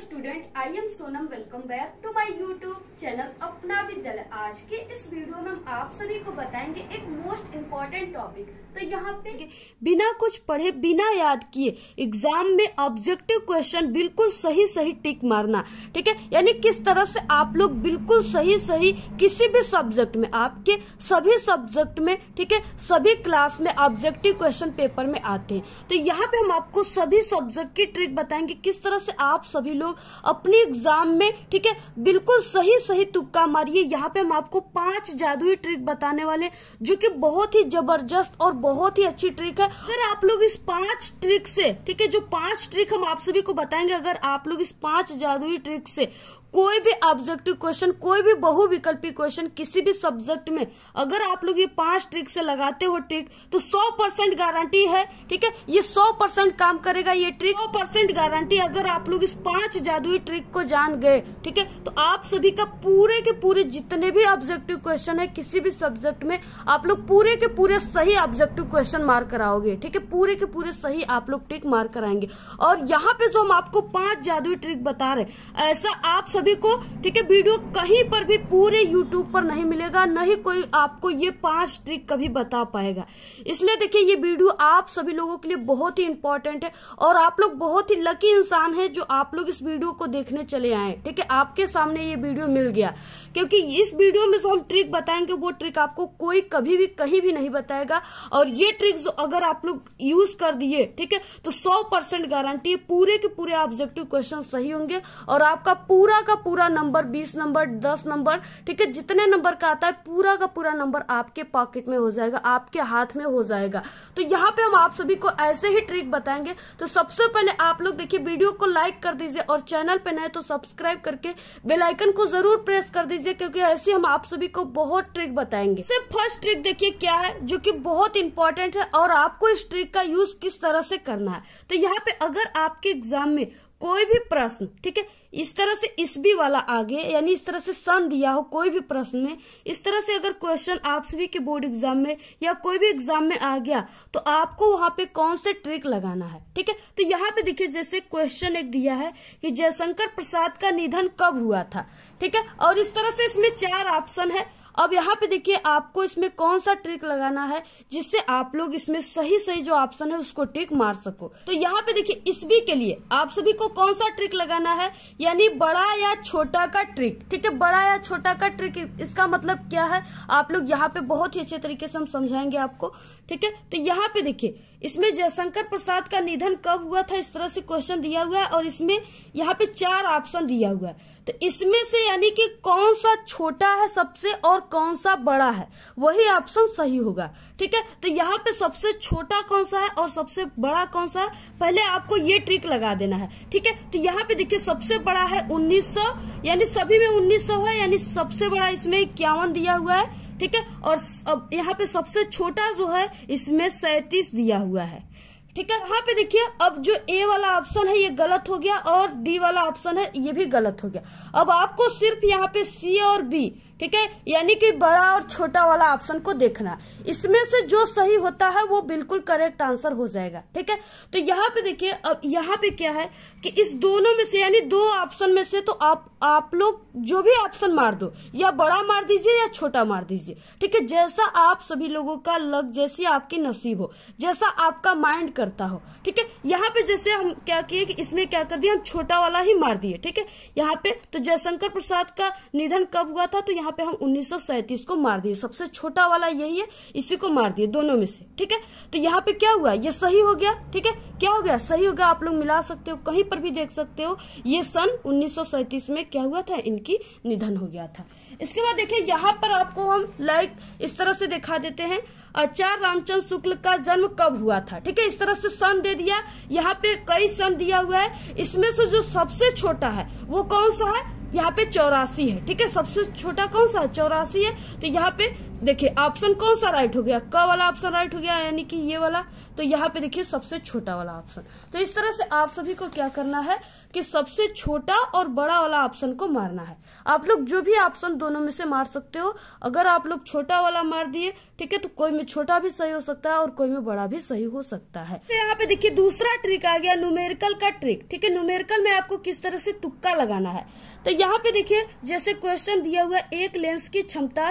student I am Sonam welcome back to my YouTube channel Apna Vidyalaya आज के इस वीडियो में हम आप सभी को बताएंगे एक मोस्ट इम्पोर्टेंट टॉपिक तो यहाँ पे बिना कुछ पढ़े बिना याद किए एग्जाम में ऑब्जेक्टिव क्वेश्चन बिल्कुल सही सही टिक मारना ठीक है यानी किस तरह से आप लोग बिल्कुल सही सही किसी भी सब्जेक्ट में आपके सभी सब्जेक्ट में ठीक है सभी क्लास में ऑब्जेक्टिव क्वेश्चन पेपर में आते हैं तो यहाँ पे हम आपको सभी सब्जेक्ट की ट्रिक बताएंगे किस तरह से आप सभी लोग लोग अपने एग्जाम में ठीक है बिल्कुल सही सही तुक्का मारिए यहाँ पे हम आपको पांच जादुई ट्रिक बताने वाले जो कि बहुत ही जबरदस्त और बहुत ही अच्छी ट्रिक है अगर आप लोग इस पांच ट्रिक से ठीक है जो पांच ट्रिक हम आप सभी को बताएंगे अगर आप लोग इस पांच जादुई ट्रिक से कोई भी ऑब्जेक्टिव क्वेश्चन कोई भी बहुविकल्पी क्वेश्चन किसी भी सब्जेक्ट में अगर आप लोग ये पांच ट्रिक से लगाते हो ट्रिक तो 100 परसेंट गारंटी है ठीक है ये 100 परसेंट काम करेगा ये ट्रिक 100 परसेंट गारंटी अगर आप लोग इस पांच जादुई ट्रिक को जान गए ठीक है तो आप सभी का पूरे के पूरे जितने भी ऑब्जेक्टिव क्वेश्चन है किसी भी सब्जेक्ट में आप लोग पूरे के पूरे सही ऑब्जेक्टिव क्वेश्चन मार्क कराओगे ठीक है पूरे के पूरे सही आप लोग ट्रिक मार्क कराएंगे और यहाँ पे जो हम आपको पांच जादुई ट्रिक बता रहे ऐसा आप सभी को ठीक है वीडियो कहीं पर भी पूरे यूट्यूब पर नहीं मिलेगा नहीं कोई आपको ये पांच ट्रिक कभी बता पाएगा इसलिए देखिए ये वीडियो आप सभी लोगों के लिए बहुत ही इंपॉर्टेंट है और आप लोग बहुत ही लकी इंसान है जो आप लोग इस वीडियो को देखने चले आए ठीक है आपके सामने ये वीडियो मिल गया क्योंकि इस वीडियो में जो हम ट्रिक बताएंगे वो ट्रिक आपको कोई कभी भी कहीं भी नहीं बताएगा और ये जो अगर आप लोग यूज कर दिए ठीक है तो सौ गारंटी पूरे के पूरे ऑब्जेक्टिव क्वेश्चन सही होंगे और आपका पूरा का पूरा नंबर बीस नंबर दस नंबर ठीक है जितने नंबर का आता है पूरा का पूरा नंबर आपके पॉकेट में हो जाएगा आपके हाथ में हो जाएगा तो यहाँ पे हम आप सभी को ऐसे ही ट्रिक बताएंगे तो सबसे पहले आप लोग देखिए वीडियो को लाइक कर दीजिए और चैनल पे नए तो सब्सक्राइब करके बेलाइकन को जरूर प्रेस कर दीजिए क्योंकि ऐसे हम आप सभी को बहुत ट्रिक बताएंगे सिर्फ फर्स्ट ट्रिक देखिए क्या है जो कि बहुत इंपॉर्टेंट है और आपको इस ट्रिक का यूज किस तरह से करना है तो यहाँ पे अगर आपके एग्जाम में कोई भी प्रश्न ठीक है इस तरह से इस भी वाला आगे यानी इस तरह से सन दिया हो कोई भी प्रश्न में इस तरह से अगर क्वेश्चन आप सभी के बोर्ड एग्जाम में या कोई भी एग्जाम में आ गया तो आपको वहां पे कौन से ट्रिक लगाना है ठीक है तो यहाँ पे देखिए जैसे क्वेश्चन एक दिया है कि जयशंकर प्रसाद का निधन कब हुआ था ठीक है और इस तरह से इसमें चार ऑप्शन है अब यहाँ पे देखिए आपको इसमें कौन सा ट्रिक लगाना है जिससे आप लोग इसमें सही सही जो ऑप्शन है उसको ट्रिक मार सको तो यहाँ पे देखिए भी के लिए आप सभी को कौन सा ट्रिक लगाना है यानी बड़ा या छोटा का ट्रिक ठीक है बड़ा या छोटा का ट्रिक इसका मतलब क्या है आप लोग यहाँ पे बहुत ही अच्छे तरीके से हम समझाएंगे आपको ठीक है तो यहाँ पे देखिए इसमें जयशंकर प्रसाद का निधन कब हुआ था इस तरह से क्वेश्चन दिया हुआ है और इसमें यहाँ पे चार ऑप्शन दिया हुआ है तो इसमें से यानी कि कौन सा छोटा है सबसे और कौन सा बड़ा है वही ऑप्शन सही होगा ठीक है तो यहाँ पे सबसे छोटा कौन सा है और सबसे बड़ा कौन सा है पहले आपको ये ट्रिक लगा देना है ठीक है तो यहाँ पे देखिए सबसे बड़ा है 1900 यानी सभी में 1900 है यानी सबसे बड़ा इसमें इक्यावन दिया हुआ है ठीक है और अब यहाँ पे सबसे छोटा जो है इसमें सैतीस दिया हुआ है ठीक है यहाँ पे देखिए अब जो ए वाला ऑप्शन है ये गलत हो गया और डी वाला ऑप्शन है ये भी गलत हो गया अब आपको सिर्फ यहाँ पे सी और बी ठीक है यानी कि बड़ा और छोटा वाला ऑप्शन को देखना इसमें से जो सही होता है वो बिल्कुल करेक्ट आंसर हो जाएगा ठीक है तो यहाँ पे देखिए अब यहाँ पे क्या है कि इस दोनों में से यानी दो ऑप्शन में से तो आप आप लोग जो भी ऑप्शन मार दो या बड़ा मार दीजिए या छोटा मार दीजिए ठीक है जैसा आप सभी लोगों का लग जैसी आपकी नसीब हो जैसा आपका माइंड करता हो ठीक है यहाँ पे जैसे हम क्या किए कि इसमें क्या कर दिया हम छोटा वाला ही मार दिए ठीक है यहाँ पे तो जयशंकर प्रसाद का निधन कब हुआ था तो यहाँ यहाँ पे हम उन्नीस को मार दिए सबसे छोटा वाला यही है इसी को मार दिए दोनों में से ठीक है तो यहाँ पे क्या हुआ ये सही हो गया ठीक है क्या हो गया सही हो गया आप लोग मिला सकते हो कहीं पर भी देख सकते हो ये सन उन्नीस में क्या हुआ था इनकी निधन हो गया था इसके बाद देखिये यहाँ पर आपको हम लाइक इस तरह से दिखा देते हैं आचार्य रामचंद्र शुक्ल का जन्म कब हुआ था ठीक है इस तरह से सन दे दिया यहाँ पे कई सन दिया हुआ है इसमें से जो सबसे छोटा है वो कौन सा है यहाँ पे चौरासी है ठीक है सबसे छोटा कौन सा है चौरासी है तो यहाँ पे देखिए ऑप्शन कौन सा राइट हो गया क वाला ऑप्शन राइट हो गया यानी कि ये वाला तो यहाँ पे देखिए सबसे छोटा वाला ऑप्शन तो इस तरह से आप सभी को क्या करना है कि सबसे छोटा और बड़ा वाला ऑप्शन को मारना है आप लोग जो भी ऑप्शन दोनों में से मार सकते हो अगर आप लोग छोटा वाला मार दिए ठीक है तो कोई में छोटा भी सही हो सकता है और कोई में बड़ा भी सही हो सकता है तो यहाँ पे देखिए दूसरा ट्रिक आ गया न्यूमेरिकल का ट्रिक ठीक है न्यूमेरिकल में आपको किस तरह से तुक्का लगाना है तो यहाँ पे देखिये जैसे क्वेश्चन दिया हुआ एक लेंस की क्षमता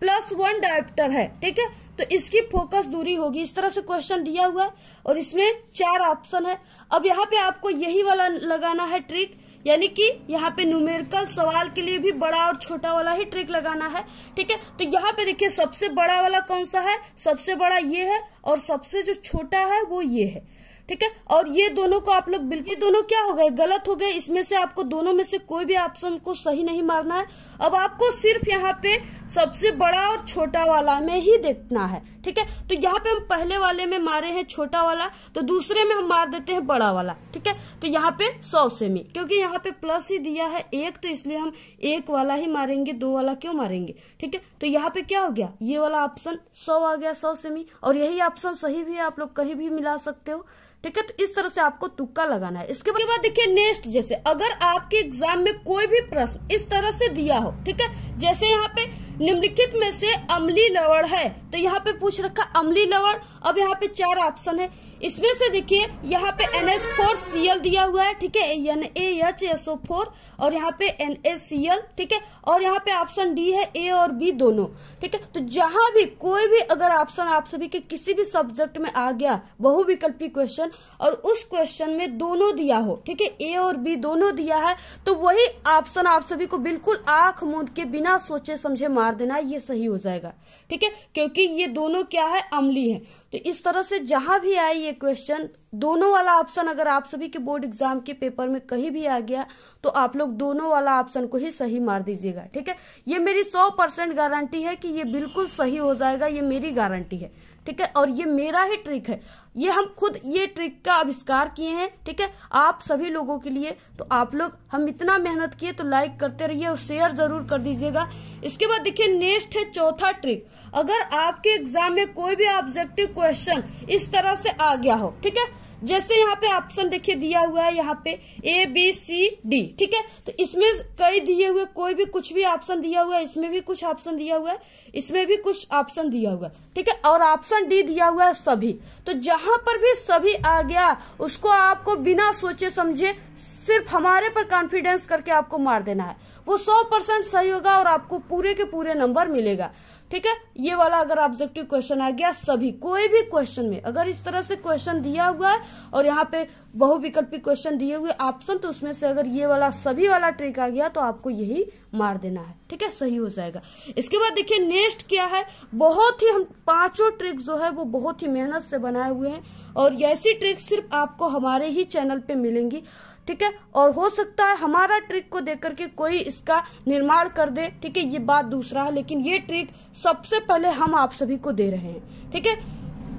प्लस वन डायप्टर है ठीक है तो इसकी फोकस दूरी होगी इस तरह से क्वेश्चन दिया हुआ है और इसमें चार ऑप्शन है अब यहाँ पे आपको यही वाला लगाना है ट्रिक यानी कि यहाँ पे न्यूमेरिकल सवाल के लिए भी बड़ा और छोटा वाला ही ट्रिक लगाना है ठीक है तो यहाँ पे देखिए सबसे बड़ा वाला कौन सा है सबसे बड़ा ये है और सबसे जो छोटा है वो ये है ठीक है और ये दोनों को आप लोग बिल्कुल दोनों क्या हो गए गलत हो गए इसमें से आपको दोनों में से कोई भी ऑप्शन को सही नहीं मारना है अब आपको सिर्फ यहाँ पे सबसे बड़ा और छोटा वाला में ही देखना है ठीक है तो यहाँ पे हम पहले वाले में मारे हैं छोटा वाला तो दूसरे में हम मार देते हैं बड़ा वाला ठीक है तो यहाँ पे सौ सेमी क्योंकि यहाँ पे प्लस ही दिया है एक तो इसलिए हम एक वाला ही मारेंगे दो वाला क्यों मारेंगे ठीक है तो यहाँ पे क्या हो गया ये वाला ऑप्शन सौ आ गया सौ सेमी और यही ऑप्शन सही भी है आप लोग कहीं भी मिला सकते हो ठीक है तो इस तरह से आपको तुक्का लगाना है इसके बाद देखिए नेक्स्ट जैसे अगर आपके एग्जाम में कोई भी प्रश्न इस तरह से दिया हो ठीक है जैसे यहाँ पे निम्नलिखित में से अमली लवण है तो यहाँ पे पूछ रखा अमली लवण अब यहाँ पे चार ऑप्शन है इसमें से देखिए यहाँ पे N S four C L दिया हुआ है ठीक है N A H S O four और यहाँ पे एन एस सी एल ठीक है और यहाँ पे ऑप्शन डी है ए और बी दोनों ठीक है तो जहां भी कोई भी अगर ऑप्शन आप सभी के किसी भी सब्जेक्ट में आ गया बहुविकल्पी क्वेश्चन और उस क्वेश्चन में दोनों दिया हो ठीक है ए और बी दोनों दिया है तो वही ऑप्शन आप सभी को बिल्कुल आंख मूंद के बिना सोचे समझे मार देना ये सही हो जाएगा ठीक है क्योंकि ये दोनों क्या है अमली है तो इस तरह से जहां भी आए ये क्वेश्चन दोनों वाला ऑप्शन अगर आप सभी के बोर्ड एग्जाम के पेपर में कहीं भी आ गया तो आप लोग दोनों वाला ऑप्शन को ही सही मार दीजिएगा ठीक है ये मेरी सौ परसेंट गारंटी है कि ये बिल्कुल सही हो जाएगा ये मेरी गारंटी है ठीक है और ये मेरा ही ट्रिक है ये हम खुद ये ट्रिक का आविष्कार किए हैं ठीक है आप सभी लोगों के लिए तो आप लोग हम इतना मेहनत किए तो लाइक करते रहिए और शेयर जरूर कर दीजिएगा इसके बाद देखिए नेक्स्ट है चौथा ट्रिक अगर आपके एग्जाम में कोई भी ऑब्जेक्टिव क्वेश्चन इस तरह से आ गया हो ठीक है जैसे यहाँ पे ऑप्शन देखिए दिया हुआ है यहाँ पे ए बी सी डी ठीक है तो इसमें कई दिए हुए कोई भी कुछ भी ऑप्शन दिया हुआ है इसमें भी कुछ ऑप्शन दिया हुआ है इसमें भी कुछ ऑप्शन दिया हुआ है ठीक है और ऑप्शन डी दिया हुआ है सभी तो जहां पर भी सभी आ गया उसको आपको बिना सोचे समझे सिर्फ हमारे पर कॉन्फिडेंस करके आपको मार देना है वो सौ परसेंट सही होगा और आपको पूरे के पूरे नंबर मिलेगा ठीक है ये वाला अगर ऑब्जेक्टिव क्वेश्चन आ गया सभी कोई भी क्वेश्चन में अगर इस तरह से क्वेश्चन दिया हुआ है और यहाँ पे बहुविकल्पी क्वेश्चन दिए हुए ऑप्शन तो उसमें से अगर ये वाला सभी वाला ट्रिक आ गया तो आपको यही मार देना है ठीक है सही हो जाएगा इसके बाद देखिए नेक्स्ट क्या है बहुत ही हम पांचों ट्रिक जो है वो बहुत ही मेहनत से बनाए हुए हैं और ऐसी ट्रिक सिर्फ आपको हमारे ही चैनल पे मिलेंगी ठीक है और हो सकता है हमारा ट्रिक को देख करके कोई इसका निर्माण कर दे ठीक है ये बात दूसरा है लेकिन ये ट्रिक सबसे पहले हम आप सभी को दे रहे हैं ठीक है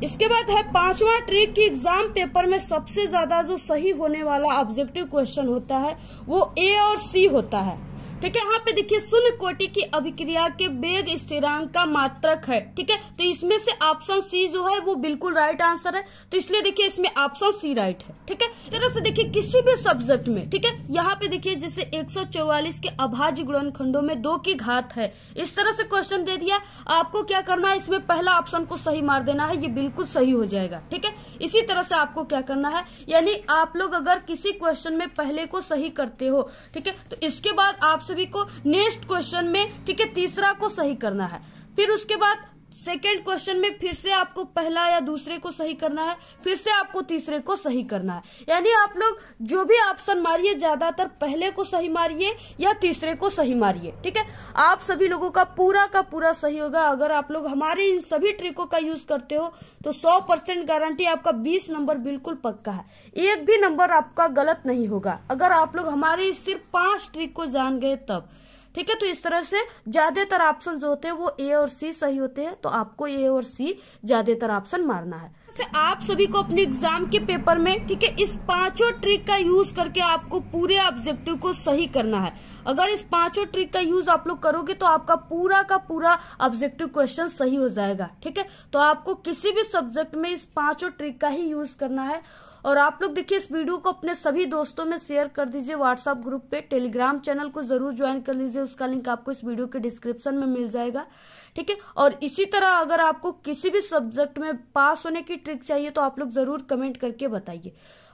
इसके बाद है पांचवा ट्रिक की एग्जाम पेपर में सबसे ज्यादा जो सही होने वाला ऑब्जेक्टिव क्वेश्चन होता है वो ए और सी होता है ठीक है यहाँ पे देखिए शून्य कोटि की अभिक्रिया के वेग स्थिरांक का मात्रक है ठीक है तो इसमें से ऑप्शन सी जो है वो बिल्कुल राइट आंसर है तो इसलिए देखिए इसमें ऑप्शन सी राइट है ठीक है तरह से देखिए किसी भी सब्जेक्ट में ठीक है यहाँ पे देखिए जैसे चौवालीस के अभाज्य गुणनखंडों में दो की घात है इस तरह से क्वेश्चन दे दिया आपको क्या करना है इसमें पहला ऑप्शन को सही मार देना है ये बिल्कुल सही हो जाएगा ठीक है इसी तरह से आपको क्या करना है यानी आप लोग अगर किसी क्वेश्चन में पहले को सही करते हो ठीक है तो इसके बाद आपसे सभी को नेक्स्ट क्वेश्चन में ठीक है तीसरा को सही करना है फिर उसके बाद सेकेंड क्वेश्चन में फिर से आपको पहला या दूसरे को सही करना है फिर से आपको तीसरे को सही करना है यानी आप लोग जो भी ऑप्शन मारिए ज्यादातर पहले को सही मारिए या तीसरे को सही मारिए ठीक है आप सभी लोगों का पूरा का पूरा सही होगा अगर आप लोग हमारे इन सभी ट्रिकों का यूज करते हो तो सौ परसेंट गारंटी आपका बीस नंबर बिल्कुल पक्का है एक भी नंबर आपका गलत नहीं होगा अगर आप लोग हमारे सिर्फ पांच ट्रिक को जान गए तब ठीक है तो इस तरह से ज्यादातर ऑप्शन जो होते हैं वो ए और सी सही होते हैं तो आपको ए और सी ज्यादातर ऑप्शन मारना है से तो आप सभी को अपने एग्जाम के पेपर में ठीक है इस पांचों ट्रिक का यूज करके आपको पूरे ऑब्जेक्टिव को सही करना है अगर इस पांचों ट्रिक का यूज आप लोग करोगे तो आपका पूरा का पूरा ऑब्जेक्टिव क्वेश्चन सही हो जाएगा ठीक है तो आपको किसी भी सब्जेक्ट में इस पांचों ट्रिक का ही यूज करना है और आप लोग देखिए इस वीडियो को अपने सभी दोस्तों में शेयर कर दीजिए व्हाट्सएप ग्रुप पे टेलीग्राम चैनल को जरूर ज्वाइन कर लीजिए उसका लिंक आपको इस वीडियो के डिस्क्रिप्शन में मिल जाएगा ठीक है और इसी तरह अगर आपको किसी भी सब्जेक्ट में पास होने की ट्रिक चाहिए तो आप लोग जरूर कमेंट करके बताइए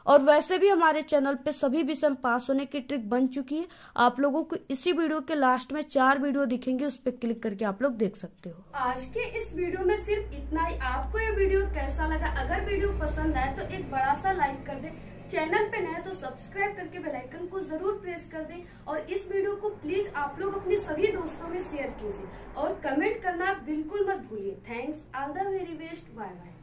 और वैसे भी हमारे चैनल पे सभी विषय पास होने की ट्रिक बन चुकी है आप लोगों को इसी वीडियो के लास्ट में चार वीडियो दिखेंगे उस पर क्लिक करके आप लोग देख सकते हो आज के इस वीडियो में सिर्फ इतना ही आपको ये वीडियो कैसा लगा अगर वीडियो पसंद आए तो एक बड़ा सा लाइक कर दे चैनल पे नए तो सब्सक्राइब करके बेल आइकन को जरूर प्रेस कर दें और इस वीडियो को प्लीज आप लोग अपने सभी दोस्तों में शेयर कीजिए और कमेंट करना बिल्कुल मत भूलिए thanks all the very best bye bye